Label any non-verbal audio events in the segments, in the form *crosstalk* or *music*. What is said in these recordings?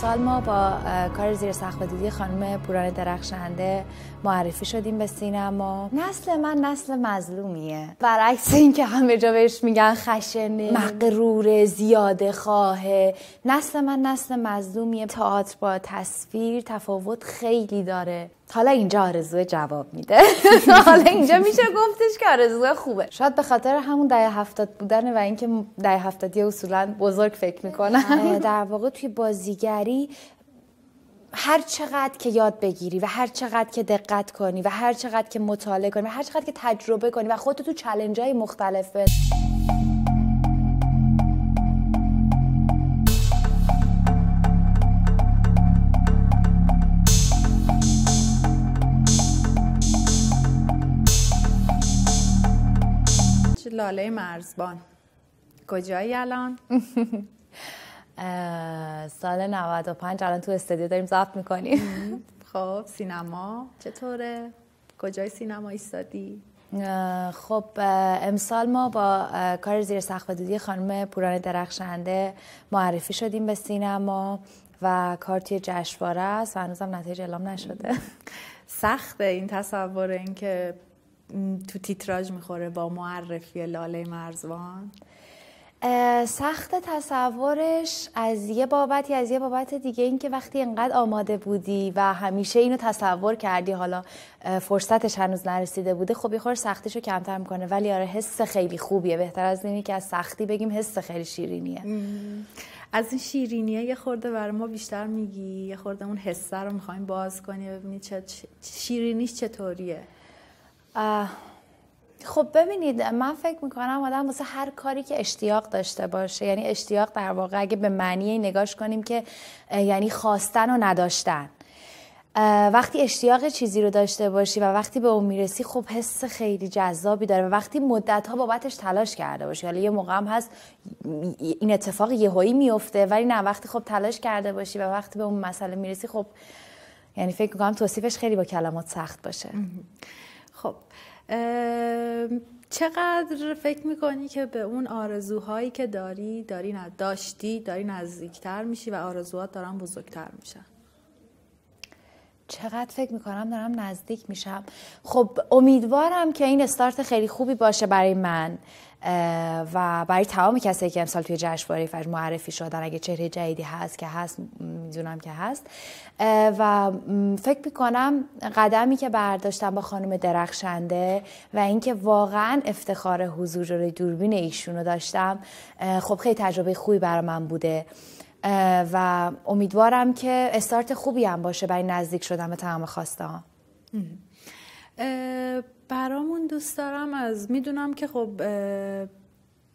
سال ما با کار زیر سقف دیدی خانم پوران درخشنده معرفی شدیم به سینما نسل من نسل مظلومیه برعکس اینکه همه جا بهش میگن خشنه مقرور زیاده خواهه نسل من نسل مظلومیه تئاتر با تصویر تفاوت خیلی داره حالا اینجا آرزو جواب میده *laughs* حالا اینجا میشه گفتش که آرزو خوبه شاید به خاطر همون دهه هفتاد بودنه و اینکه دهه هفتادی اصولا بزرگ فکر میکنن آره، *laughs* در واقع توی بازیگری هر چقدر که یاد بگیری و هر چقدر که دقت کنی و هر چقدر که مطالعه کنی و هر چقدر که تجربه کنی و خودتو تو چلنج های مختلف بزنی لاله مرزبان کجایی الان؟ *laughs* سال 95 الان تو استدیو داریم ضبط میکنیم *laughs* خب سینما چطوره؟ کجای سینما ایستادی؟ خب امسال ما با کار زیر سقف دودی خانم پوران درخشنده معرفی شدیم به سینما و کار توی جشنواره است و هنوزم نتیجه اعلام نشده سخته این تصور اینکه تو تیتراژ میخوره با معرفی لاله مرزوان سخت تصورش از یه بابتی از یه بابت دیگه این که وقتی انقدر آماده بودی و همیشه اینو تصور کردی حالا فرصتش هنوز نرسیده بوده خب یه سختیشو کمتر میکنه ولی آره حس خیلی خوبیه بهتر از اینی که از سختی بگیم حس خیلی شیرینیه از این شیرینیه یه خورده برای ما بیشتر میگی یه خورده اون حسه رو میخوایم باز کنی ببینی چه شیرینیش چطوریه خب ببینید من فکر میکنم آدم واسه هر کاری که اشتیاق داشته باشه یعنی اشتیاق در واقع اگه به معنی نگاش کنیم که یعنی خواستن و نداشتن وقتی اشتیاق چیزی رو داشته باشی و وقتی به اون میرسی خب حس خیلی جذابی داره و وقتی مدت ها بابتش تلاش کرده باشی حالا یه موقع هم هست این اتفاق یهویی میفته ولی نه وقتی خب تلاش کرده باشی و وقتی به اون مسئله میرسی خب یعنی فکر میکنم توصیفش خیلی با کلمات سخت باشه خب چقدر فکر میکنی که به اون آرزوهایی که داری داری داشتی داری نزدیکتر میشی و آرزوهات دارن بزرگتر میشن چقدر فکر میکنم دارم نزدیک میشم خب امیدوارم که این استارت خیلی خوبی باشه برای من و برای تمام کسایی که امسال توی جشنواره فجر معرفی شدن اگه چهره جدیدی هست که هست میدونم که هست و فکر میکنم قدمی که برداشتم با خانم درخشنده و اینکه واقعا افتخار حضور رو دوربین ایشون رو داشتم خب خیلی تجربه خوبی برای من بوده و امیدوارم که استارت خوبی هم باشه برای نزدیک شدن به تمام خواسته برامون دوست دارم از میدونم که خب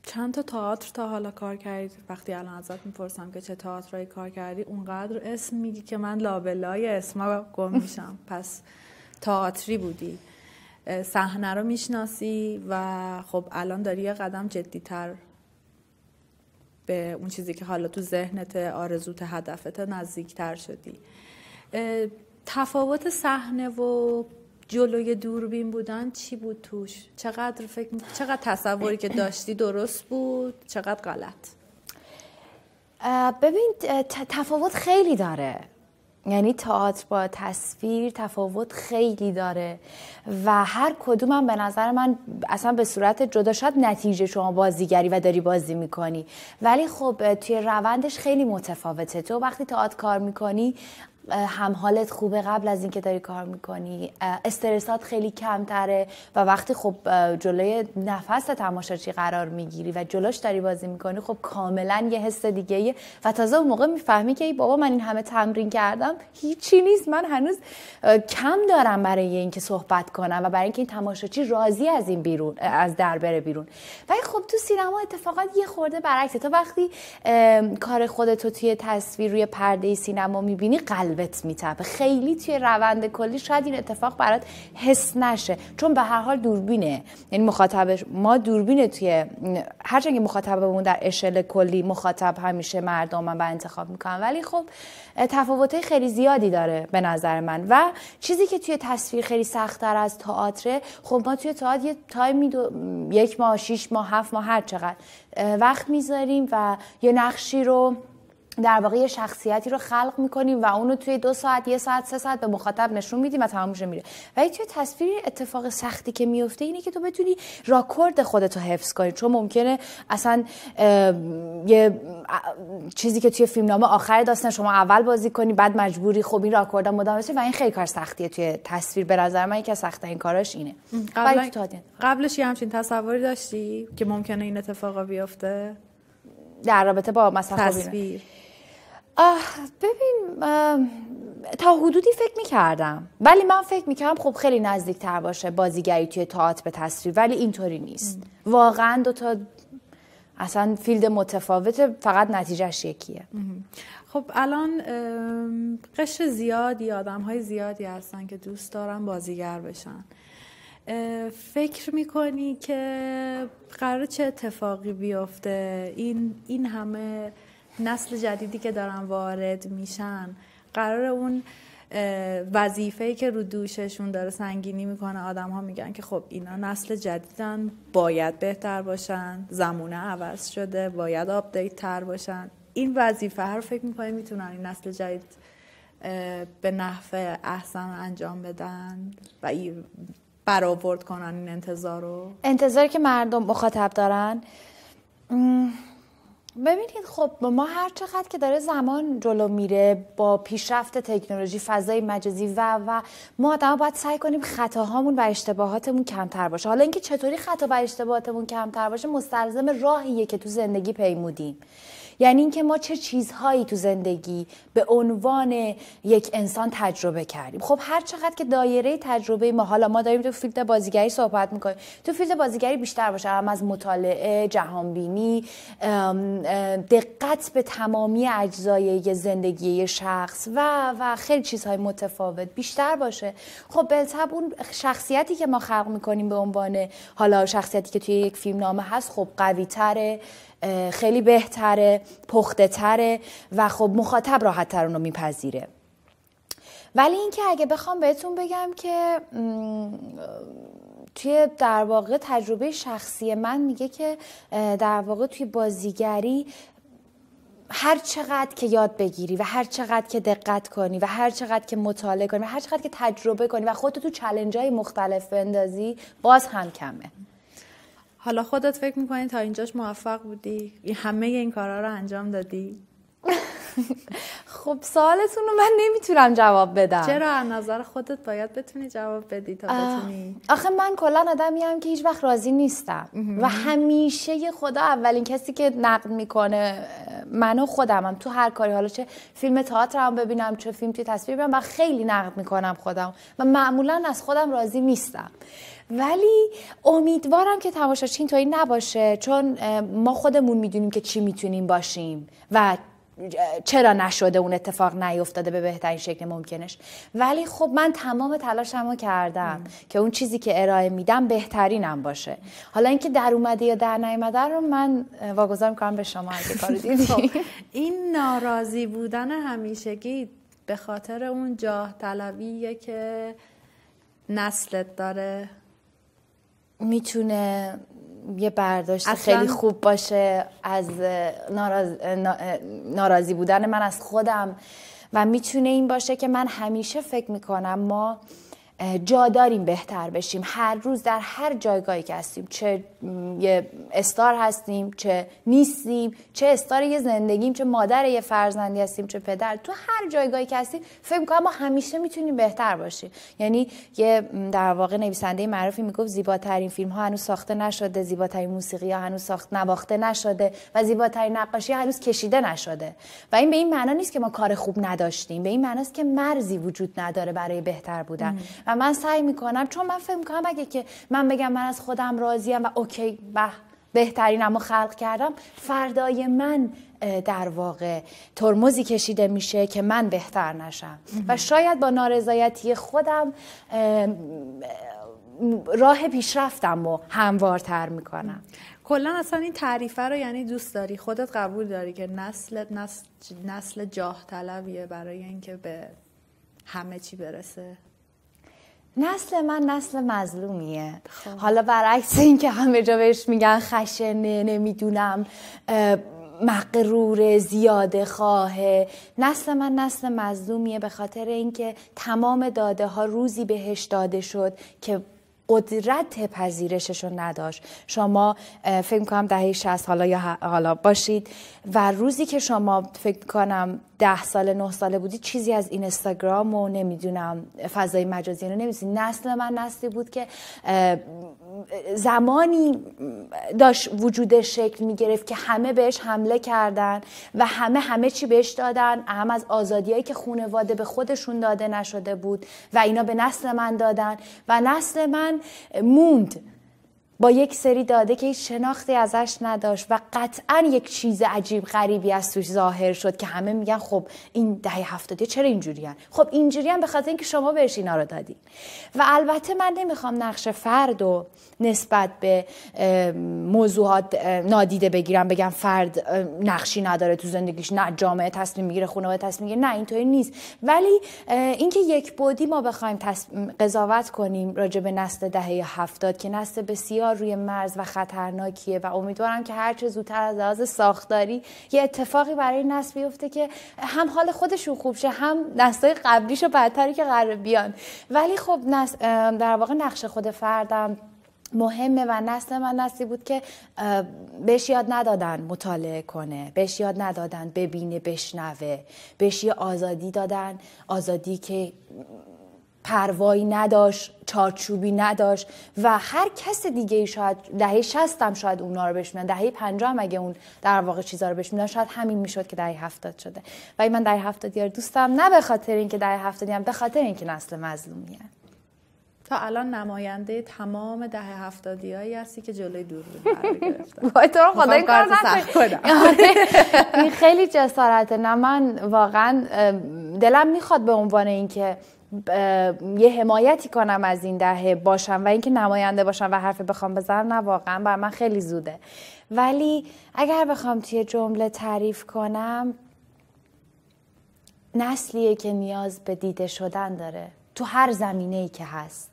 چند تا تئاتر تا حالا کار کردی وقتی الان ازت میپرسم که چه تئاترایی کار کردی اونقدر اسم میگی که من لابلای اسما گم میشم *laughs* پس تئاتری بودی صحنه رو میشناسی و خب الان داری یه قدم جدیتر به اون چیزی که حالا تو ذهنت آرزوت هدفت نزدیکتر شدی تفاوت صحنه و جلوی دوربین بودن چی بود توش چقدر فکر چقدر تصوری که داشتی درست بود چقدر غلط ببین تفاوت خیلی داره یعنی تئاتر با تصویر تفاوت خیلی داره و هر کدومم به نظر من اصلا به صورت جدا شد نتیجه شما بازیگری و داری بازی میکنی ولی خب توی روندش خیلی متفاوته تو وقتی تئاتر کار میکنی هم حالت خوبه قبل از اینکه داری کار میکنی استرسات خیلی کمتره و وقتی خب جلوی نفس تماشاچی قرار میگیری و جلوش داری بازی میکنی خب کاملا یه حس دیگه و تازه اون موقع میفهمی که ای بابا من این همه تمرین کردم هیچی نیست من هنوز کم دارم برای اینکه صحبت کنم و برای اینکه این تماشاچی راضی از این بیرون از در بره بیرون ولی خب تو سینما اتفاقات یه خورده برعکسه تو وقتی کار تو توی تصویر روی پرده سینما میبینی قلب خیلی توی روند کلی شاید این اتفاق برات حس نشه چون به هر حال دوربینه یعنی مخاطب ما دوربینه توی هرچند مخاطبمون در اشل کلی مخاطب همیشه مردم من و انتخاب میکنم ولی خب تفاوت خیلی زیادی داره به نظر من و چیزی که توی تصویر خیلی سختتر از تئاتر خب ما توی تئاتر یه تایمی یک ماه شیش ماه هفت ماه هر چقدر وقت میذاریم و یه نقشی رو در واقع یه شخصیتی رو خلق میکنیم و اونو توی دو ساعت یه ساعت سه ساعت به مخاطب نشون میدیم و تمام میره و توی تصویر اتفاق سختی که میفته اینه که تو بتونی راکورد خودت رو حفظ کنی چون ممکنه اصلا یه چیزی که توی فیلمنامه آخر داستان شما اول بازی کنی بعد مجبوری خب این راکورد مدام و این خیلی کار سختیه توی تصویر به نظر من یکی از این کاراش اینه قبلش یه همچین تصوری داشتی که ممکنه این اتفاق بیفته در رابطه با مثلا ببین تا حدودی فکر میکردم ولی من فکر میکردم خب خیلی نزدیک باشه بازیگری توی تئاتر به تصویر ولی اینطوری نیست واقعا دو تا اصلا فیلد متفاوته فقط نتیجهش یکیه خب الان قش زیادی آدم های زیادی هستن که دوست دارن بازیگر بشن فکر میکنی که قرار چه اتفاقی بیفته این, این همه نسل جدیدی که دارن وارد میشن قرار اون ای که رو دوششون داره سنگینی میکنه آدم ها میگن که خب اینا نسل جدیدن باید بهتر باشن زمونه عوض شده باید آپدیت تر باشن این وظیفه رو فکر میکنه میتونن این نسل جدید به نحو احسن انجام بدن و برآورد کنن این انتظار رو انتظاری که مردم مخاطب دارن ببینید خب ما هر چقدر که داره زمان جلو میره با پیشرفت تکنولوژی فضای مجازی و و ما آدم باید سعی کنیم خطاهامون و اشتباهاتمون کمتر باشه حالا اینکه چطوری خطا و اشتباهاتمون کمتر باشه مستلزم راهیه که تو زندگی پیمودیم یعنی اینکه ما چه چیزهایی تو زندگی به عنوان یک انسان تجربه کردیم خب هر چقدر که دایره تجربه ما حالا ما داریم تو فیلد بازیگری صحبت میکنیم تو فیلد بازیگری بیشتر باشه هم از مطالعه جهانبینی دقت به تمامی اجزای زندگی شخص و و خیلی چیزهای متفاوت بیشتر باشه خب بلتب اون شخصیتی که ما خلق میکنیم به عنوان حالا شخصیتی که توی یک فیلم نامه هست خب قوی تره خیلی بهتره پخته تره و خب مخاطب راحت تر رو میپذیره ولی اینکه اگه بخوام بهتون بگم که توی در واقع تجربه شخصی من میگه که در واقع توی بازیگری هر چقدر که یاد بگیری و هر چقدر که دقت کنی و هر چقدر که مطالعه کنی و هر چقدر که تجربه کنی و خودتو تو چلنج های مختلف بندازی باز هم کمه حالا خودت فکر میکنی تا اینجاش موفق بودی؟ همه این کارا رو انجام دادی؟ خب سوالتون رو من نمیتونم جواب بدم چرا از نظر خودت باید بتونی جواب بدی تا بتونی آخه من کلا آدمی هم که هیچ وقت راضی نیستم و همیشه خدا اولین کسی که نقد میکنه منو خودمم تو هر کاری حالا چه فیلم تئاتر هم ببینم چه فیلم توی تصویر ببینم و خیلی نقد میکنم خودم و معمولا از خودم راضی نیستم ولی امیدوارم که تماشاچی اینطوری نباشه چون ما خودمون میدونیم که چی میتونیم باشیم و چرا نشده اون اتفاق نیفتاده به بهترین شکل ممکنش ولی خب من تمام تلاشمو کردم که اون چیزی که ارائه میدم بهترینم باشه حالا اینکه در اومده یا در نیومده رو من واگذار میکنم به شما اگه *laughs* خب، این ناراضی بودن همیشگی به خاطر اون جاه طلبیه که نسلت داره میتونه یه برداشت خیلی خوب باشه از ناراز... ناراضی بودن من از خودم و میتونه این باشه که من همیشه فکر میکنم ما جا داریم بهتر بشیم هر روز در هر جایگاهی که هستیم چه یه استار هستیم چه نیستیم چه استار یه زندگیم چه مادر یه فرزندی هستیم چه پدر تو هر جایگاهی که هستیم فکر میکنم ما همیشه میتونیم بهتر باشیم یعنی یه در واقع نویسنده معروفی میگفت زیباترین فیلم ها هنوز ساخته نشده زیباترین موسیقی ها هنوز ساخت نواخته نشده و زیباترین نقاشی هنوز کشیده نشده و این به این معنا نیست که ما کار خوب نداشتیم به این معناست که مرزی وجود نداره برای بهتر بودن و من سعی میکنم چون من فکر میکنم اگه که من بگم من از خودم راضیم و اوکی به بهترینم رو خلق کردم فردای من در واقع ترمزی کشیده میشه که من بهتر نشم و شاید با نارضایتی خودم راه پیشرفتم و هموارتر میکنم کلا اصلا این تعریفه رو یعنی دوست داری خودت قبول داری که نسل, نسل جاه طلبیه برای اینکه به همه چی برسه نسل من نسل مظلومیه خب. حالا برعکس اینکه همه جا بهش میگن خشنه نمیدونم مقرور زیاده خواهه نسل من نسل مظلومیه به خاطر اینکه تمام داده ها روزی بهش داده شد که قدرت پذیرشش رو نداشت شما فکر کنم دهه 60 حالا یا حالا باشید و روزی که شما فکر کنم ده ساله نه ساله بودی چیزی از اینستاگرام و نمیدونم فضای مجازی رو نمیدونید نسل من نسلی بود که زمانی داشت وجود شکل می گرفت که همه بهش حمله کردن و همه همه چی بهش دادن هم از آزادیایی که خونواده به خودشون داده نشده بود و اینا به نسل من دادن و نسل من موند با یک سری داده که هیچ شناختی ازش نداشت و قطعا یک چیز عجیب غریبی از توش ظاهر شد که همه میگن خب این دهه هفتادی چرا اینجوریان خب اینجوریان به خاطر اینکه شما بهش اینا رو دادی و البته من نمیخوام نقش فرد و نسبت به موضوعات نادیده بگیرم بگم فرد نقشی نداره تو زندگیش نه جامعه تصمیم میگیره خانواده تصمیم میگیره نه اینطوری نیست ولی اینکه یک بودی ما بخوایم قضاوت کنیم راجع به نسل دهه هفتاد که نسل بسیار روی مرز و خطرناکیه و امیدوارم که هر زودتر از لحاظ ساختاری یه اتفاقی برای نسل بیفته که هم حال خودشون خوب شه هم نسل‌های قبلیش و بدتری که قرار بیان ولی خب در واقع نقش خود فردم مهمه و نسل من نسلی بود که بهش یاد ندادن مطالعه کنه بهش یاد ندادن ببینه بشنوه بهش یه آزادی دادن آزادی که پروایی نداشت چارچوبی نداشت و هر کس دیگه شاید دهه 60 هم شاید اونا رو بهش میدن دهه 50 هم اگه اون در واقع چیزا رو بهش شاید همین میشد که دهه 70 شده و من دهه 70 یار دوستم نه به خاطر اینکه دهه 70 هم به خاطر اینکه نسل مظلومیه تا الان نماینده تمام دهه هفتادی هایی هستی که جلوی دور *laughs* رو وای تو رو خدا این کار آره. *laughs* این خیلی جسارته نه من واقعا دلم میخواد به عنوان اینکه یه حمایتی کنم از این دهه باشم و اینکه نماینده باشم و حرف بخوام بزنم نه واقعا بر من خیلی زوده ولی اگر بخوام توی جمله تعریف کنم نسلیه که نیاز به دیده شدن داره تو هر زمینه ای که هست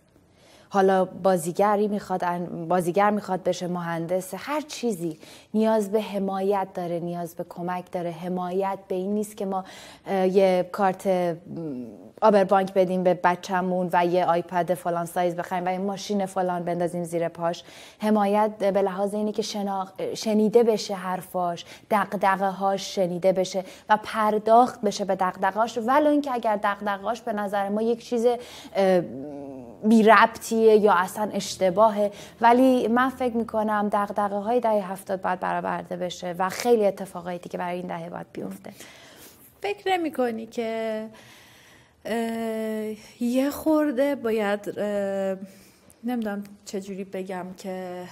حالا بازیگری میخواد بازیگر میخواد بشه مهندس هر چیزی نیاز به حمایت داره نیاز به کمک داره حمایت به این نیست که ما یه کارت بانک بدیم به بچهمون و یه آیپد فلان سایز بخریم و یه ماشین فلان بندازیم زیر پاش حمایت به لحاظ اینه که شنیده بشه حرفاش دقدقه هاش شنیده بشه و پرداخت بشه به دغدغاش ولو اینکه اگر هاش به نظر ما یک چیز بی ربطیه یا اصلا اشتباهه ولی من فکر میکنم دقدقه های دهه هفتاد باید برآورده بشه و خیلی اتفاقایی دیگه برای این دهه باید بیفته فکر نمی کنی که یه خورده باید نمیدونم چجوری بگم که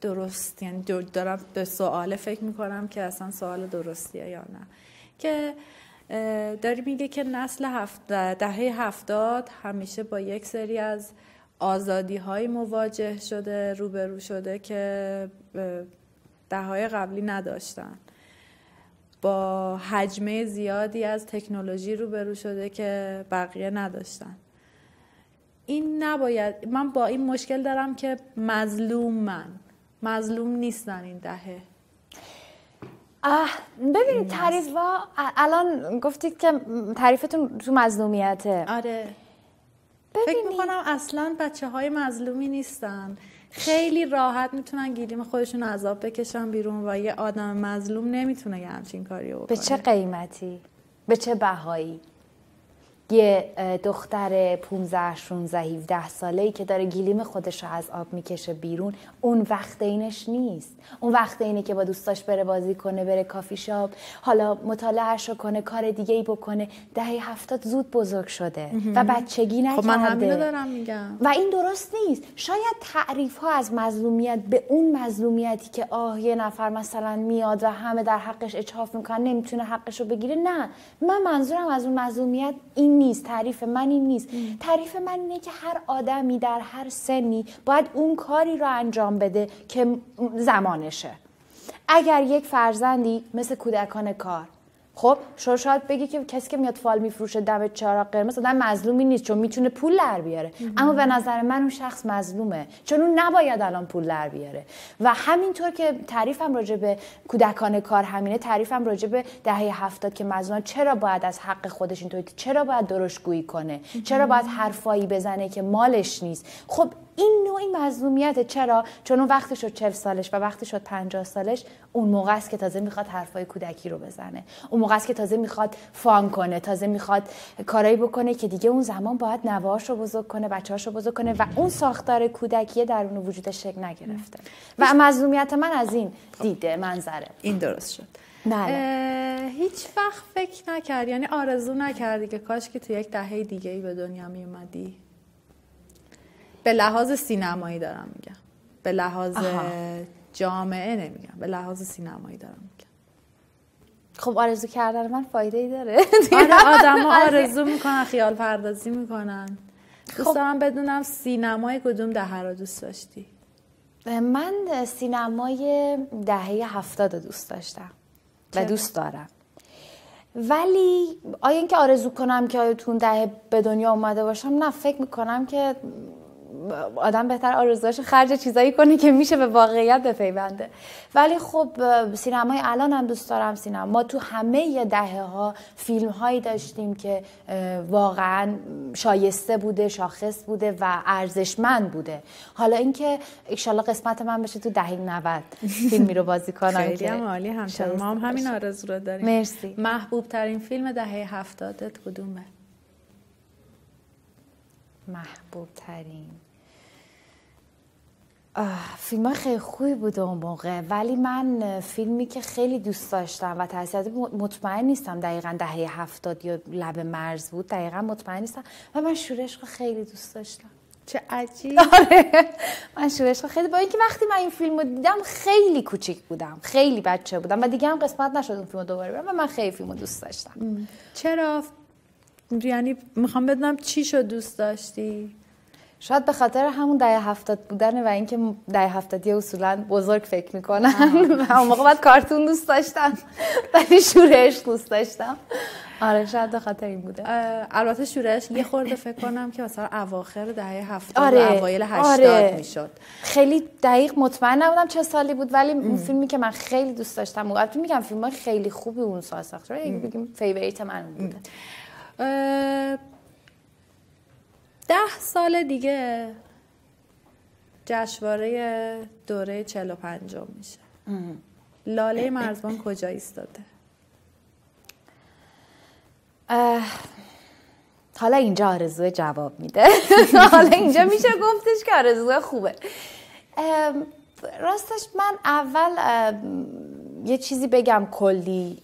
درست یعنی دارم به سوال فکر میکنم که اصلا سوال درستیه یا نه که داری میگه که نسل هفت دهه هفتاد همیشه با یک سری از آزادی های مواجه شده روبرو شده که دههای قبلی نداشتن با حجمه زیادی از تکنولوژی روبرو شده که بقیه نداشتن این نباید من با این مشکل دارم که مظلوم من مظلوم نیستن این دهه ببینید تعریف ها الان گفتید که تعریفتون تو مظلومیته آره ببین فکر میکنم اصلا بچه های مظلومی نیستن خیلی راحت میتونن گیلیم خودشون عذاب بکشن بیرون و یه آدم مظلوم نمیتونه یه همچین کاری به چه قیمتی؟ به چه بهایی؟ یه دختر 15 16 17 ساله ای که داره گیلیم خودش رو از آب میکشه بیرون اون وقت اینش نیست اون وقت اینه که با دوستاش بره بازی کنه بره کافی شاپ حالا مطالعهش رو کنه کار دیگه ای بکنه ده هفتاد زود بزرگ شده و بچگی نکرده خب من همینو دارم میگم و این درست نیست شاید تعریف ها از مظلومیت به اون مظلومیتی که آه یه نفر مثلا میاد و همه در حقش اچاف میکنن نمیتونه حقش رو بگیره نه من منظورم از اون مظلومیت این نیست تعریف من این نیست تعریف من اینه که هر آدمی در هر سنی باید اون کاری رو انجام بده که زمانشه اگر یک فرزندی مثل کودکان کار خب شما بگی که کسی که میاد فال میفروشه دم چرا قرمز آدم مظلومی نیست چون میتونه پول در بیاره اما به نظر من اون شخص مظلومه چون اون نباید الان پول در بیاره و همینطور که تعریفم راجع به کودکان کار همینه تعریفم راجع به دهه هفتاد که مظلوم چرا باید از حق خودش اینطوری چرا باید درشگویی کنه چرا باید حرفایی بزنه که مالش نیست خب این نوع این مظلومیت چرا چون اون وقتی شد 40 سالش و وقتی شد 50 سالش اون موقع است که تازه میخواد حرفای کودکی رو بزنه اون موقع است که تازه میخواد فان کنه تازه میخواد کارایی بکنه که دیگه اون زمان باید نواهاش رو بزرگ کنه بچه‌هاش رو بزرگ کنه و اون ساختار کودکی درون وجود شکل نگرفته و مظلومیت من از این دیده منظره این درست شد نه بله. هیچ وقت فکر نکرد یعنی آرزو نکردی که کاش که تو یک دهه دیگه ای به دنیا می اومدی به لحاظ سینمایی دارم میگم به لحاظ جامعه نمیگم به لحاظ سینمایی دارم میگم خب آرزو کردن من فایده ای داره آره *laughs* آدم ها آرزو میکنن خیال پردازی میکنن خب. دوست دارم بدونم سینمای کدوم دهه را دوست داشتی من سینمای دهه هفتاد دوست داشتم و دوست دارم ولی آیا اینکه آرزو کنم که آیا تون دهه به دنیا اومده باشم نه فکر میکنم که آدم بهتر آرزوهاش خرج چیزایی کنه که میشه به واقعیت بپیونده ولی خب سینمای الان هم دوست دارم سینما ما تو همه دهه ها فیلم هایی داشتیم که واقعا شایسته بوده شاخص بوده و ارزشمند بوده حالا اینکه ان قسمت من بشه تو دهه 90 فیلمی رو بازی کنم خیلی هم عالی همچنان ما هم همین آرزو رو داریم مرسی محبوب ترین فیلم دهه 70 کدومه محبوب ترین فیلم خیلی خوبی بود اون موقع ولی من فیلمی که خیلی دوست داشتم و تحصیلات مطمئن نیستم دقیقا دهه هفتاد یا لب مرز بود دقیقا مطمئن نیستم و من شورش خیلی دوست داشتم چه عجیب *laughs* آره. من شورش خیلی با اینکه وقتی من این فیلم رو دیدم خیلی کوچیک بودم خیلی بچه بودم و دیگه هم قسمت نشد اون فیلم دوباره برم و من خیلی فیلم دوست داشتم چرا یعنی میخوام بدونم چی شد دوست داشتی شاید به خاطر همون دهه هفتاد بودن و اینکه دهه هفتادی اصولا بزرگ فکر میکنم و اون موقع باید کارتون دوست داشتم این شورش دوست داشتم آره شاید به خاطر این بوده البته شورش یه خورده فکر کنم که مثلا اواخر دهه هفتاد آره. و اوایل آره. هشتاد آره. میشد خیلی دقیق مطمئن نبودم چه سالی بود ولی ام. اون فیلمی که من خیلی دوست داشتم البته میگم فیلم خیلی خوبی اون سال ساخته بگیم فیوریت من بوده ده سال دیگه جشواره دوره پنجام میشه لاله مرزبان کجا ایستاده حالا اینجا آرزو جواب میده *laughs* حالا اینجا میشه گفتش که آرزو خوبه راستش من اول یه چیزی بگم کلی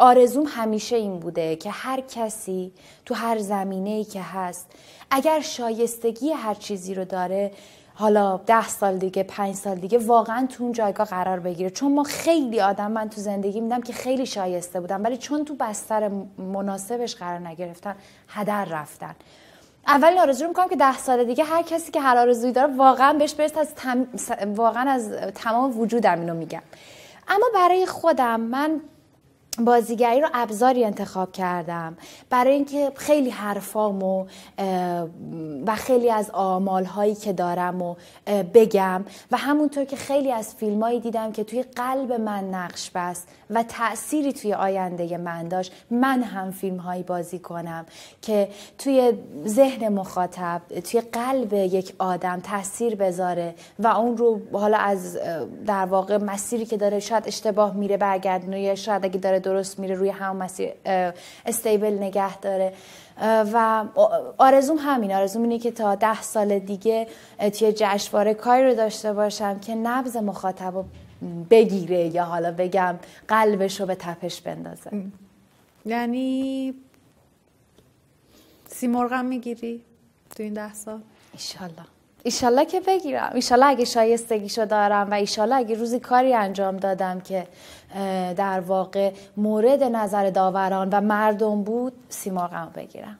آرزوم همیشه این بوده که هر کسی تو هر زمینه ای که هست اگر شایستگی هر چیزی رو داره حالا ده سال دیگه پنج سال دیگه واقعا تو اون جایگاه قرار بگیره چون ما خیلی آدم من تو زندگی میدم که خیلی شایسته بودم ولی چون تو بستر مناسبش قرار نگرفتن هدر رفتن اول آرزو رو میکنم که ده سال دیگه هر کسی که هر آرزوی داره واقعا بهش برست از واقعا از تمام وجودم اینو میگم اما برای خودم من بازیگری رو ابزاری انتخاب کردم برای اینکه خیلی حرفام و و خیلی از آمال هایی که دارم و بگم و همونطور که خیلی از فیلمایی دیدم که توی قلب من نقش بست و تأثیری توی آینده من داشت من هم فیلم هایی بازی کنم که توی ذهن مخاطب توی قلب یک آدم تاثیر بذاره و اون رو حالا از در واقع مسیری که داره شاید اشتباه میره یا شاید اگه داره درست میره روی هم مسیر استیبل نگه داره و آرزوم همین آرزوم اینه که تا ده سال دیگه توی جشنواره کاری رو داشته باشم که نبز مخاطب رو بگیره یا حالا بگم قلبش رو به تپش بندازه یعنی سی مرغم میگیری تو این ده سال؟ ایشالله ایشالله که بگیرم ایشالله اگه شایستگیشو دارم و ایشالله اگه روزی کاری انجام دادم که در واقع مورد نظر داوران و مردم بود سیماقم بگیرم